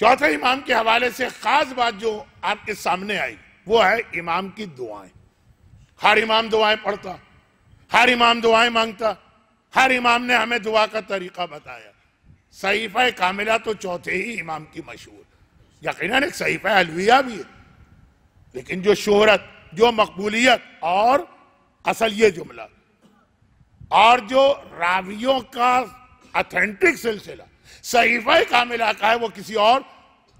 चौथे इमाम के हवाले से खास बात जो आपके सामने आई वो है इमाम की दुआएं हर इमाम दुआएं पढ़ता हर इमाम दुआएं मांगता हर इमाम ने हमें दुआ का तरीका बताया सहीफा कामिला तो चौथे ही इमाम की मशहूर यकीन एक सहीफा अलविया भी है लेकिन जो शोहरत जो मकबूलियत और असल ये जुमला और जो रावियों का अथेंटिक सिलसिला सहीफा कामिला का है वो किसी और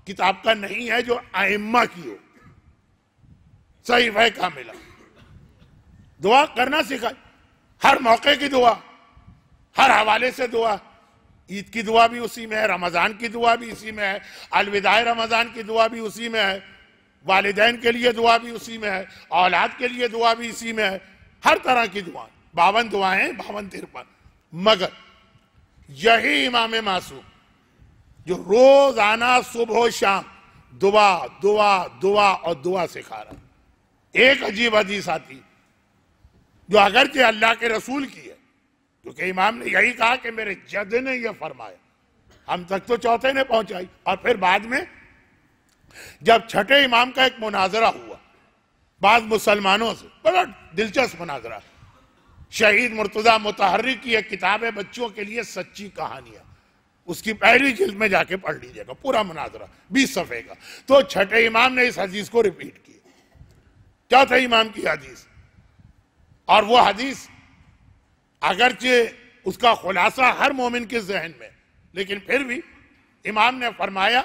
किताब का नहीं है जो आइम्मा की हो सहीफा कामिला दुआ करना सिखाए हर मौके की दुआ हर हवाले से दुआ ईद की दुआ भी उसी में है रमज़ान की दुआ भी इसी में है अलविदा रमज़ान की दुआ भी उसी में है वालदेन के लिए दुआ भी उसी में है औलाद के लिए दुआ भी इसी में है हर तरह की दुआ बावन दुआएं बावन तिरपन मगर यही इमाम मासूम जो रोज आना सुबह शाम दुआ दुआ दुआ और दुआ सिखा रहा एक अजीब अजीब आती जो अगर के अल्लाह के रसूल की है क्योंकि इमाम ने यही कहा कि मेरे जद ने यह फरमाया हम तक तो चौथे ने पहुंचाई और फिर बाद में जब छठे इमाम का एक मुनाजरा हुआ बाद मुसलमानों से बड़ा दिलचस्प मुनाजरा शहीद मुर्तजा मुतहरिक की एक किताब है बच्चों के लिए सच्ची कहानियां उसकी पहली जिल्द में जाके पढ़ लीजिएगा पूरा मुनाजरा बीस सफ़े का तो छठे इमाम ने इस हदीस को रिपीट किया क्या था इमाम की हदीस और वो हदीस अगरचे उसका खुलासा हर मोमिन के जहन में लेकिन फिर भी इमाम ने फरमाया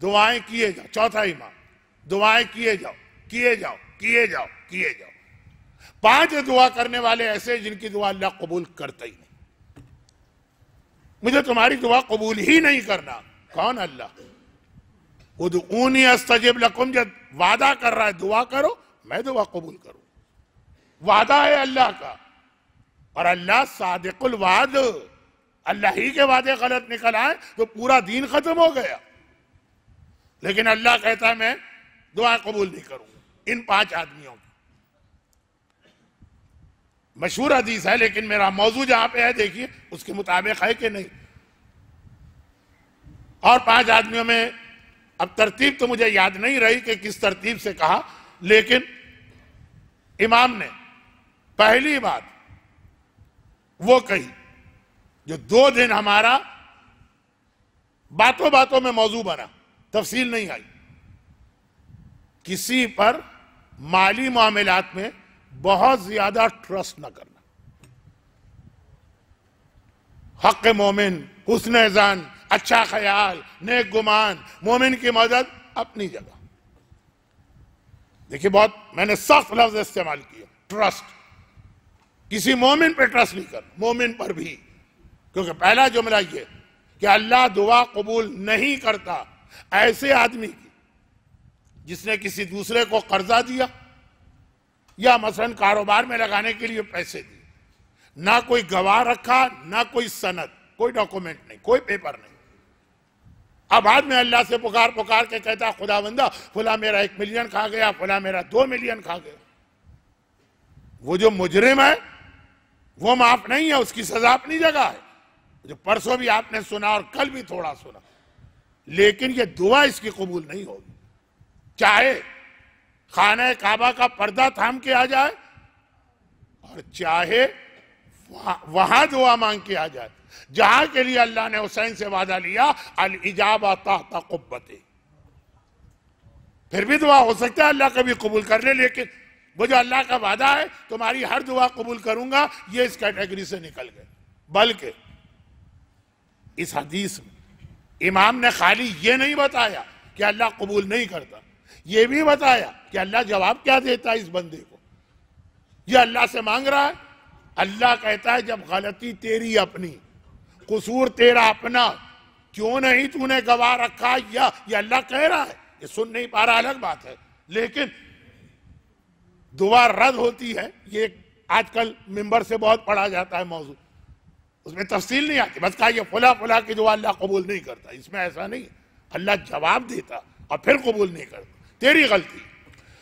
दुआएं किए जाओ चौथा इमाम दुआएं किए जाओ किए जाओ किए जाओ किए जाओ पांच दुआ करने वाले ऐसे जिनकी दुआ अल्लाह कबूल करता ही नहीं मुझे तुम्हारी दुआ कबूल ही नहीं करना कौन अल्लाह उदूनी अस्तजिब लकुम जब वादा कर रहा है दुआ करो मैं दुआ कबूल करूं वादा है अल्लाह का और अल्लाह सादिकुल वाद अल्लाह ही के वादे गलत निकल आए तो पूरा दिन खत्म हो गया लेकिन अल्लाह कहता है मैं दुआ कबूल नहीं करूंगा इन पांच आदमियों की मशहूर हदीस है लेकिन मेरा मौजू जहां पे है देखिए उसके मुताबिक है कि नहीं और पांच आदमियों में अब तरतीब तो मुझे याद नहीं रही कि किस तरतीब से कहा लेकिन इमाम ने पहली बात वो कही जो दो दिन हमारा बातों बातों में मौजू बना तफसील नहीं आई किसी पर माली मामलात में बहुत ज्यादा ट्रस्ट ना करना हक मोमिन हुसन जन अच्छा ख्याल नेक गुमान मोमिन की मदद अपनी जगह देखिए बहुत मैंने सख्त लफ्ज इस्तेमाल किया ट्रस्ट किसी मोमिन पर ट्रस्ट नहीं कर मोमिन पर भी क्योंकि पहला जुमला यह कि अल्लाह दुआ कबूल नहीं करता ऐसे आदमी की जिसने किसी दूसरे को कर्जा दिया या मसलन कारोबार में लगाने के लिए पैसे दिए ना कोई गवाह रखा ना कोई सनद कोई डॉक्यूमेंट नहीं कोई पेपर नहीं अब बाद में अल्लाह से पुकार पुकार के कहता खुदा बंदा फुला मेरा एक मिलियन खा गया फुला मेरा दो मिलियन खा गया वो जो मुजरिम है वो माफ नहीं है उसकी सजा अपनी जगह है जो परसों भी आपने सुना और कल भी थोड़ा सुना लेकिन ये दुआ इसकी कबूल नहीं होगी चाहे खाना काबा का पर्दा थाम के आ जाए और चाहे वहां, वहां दुआ मांग के आ जाए जहां के लिए अल्लाह ने हुसैन से वादा लिया अल इजाबा ताहता कुब्बते फिर भी दुआ हो सकता है अल्लाह कभी कबूल कर ले लेकिन वो जो अल्लाह का वादा है तुम्हारी हर दुआ कबूल करूंगा ये इस कैटेगरी से निकल गए बल्कि इस हदीस में इमाम ने खाली ये नहीं बताया कि अल्लाह कबूल नहीं करता ये भी बताया कि अल्लाह जवाब क्या देता है इस बंदे को यह अल्लाह से मांग रहा है अल्लाह कहता है जब गलती तेरी अपनी कसूर तेरा अपना क्यों नहीं तूने गवा रखा या ये अल्लाह कह रहा है ये सुन नहीं पा रहा अलग बात है लेकिन दुआ रद्द होती है ये आजकल मेंबर से बहुत पढ़ा जाता है मौजूद उसमें तफसील नहीं आती बस कहा फुला फुला की दुआ अल्लाह कबूल नहीं करता इसमें ऐसा नहीं अल्लाह जवाब देता और फिर कबूल नहीं करता तेरी गलती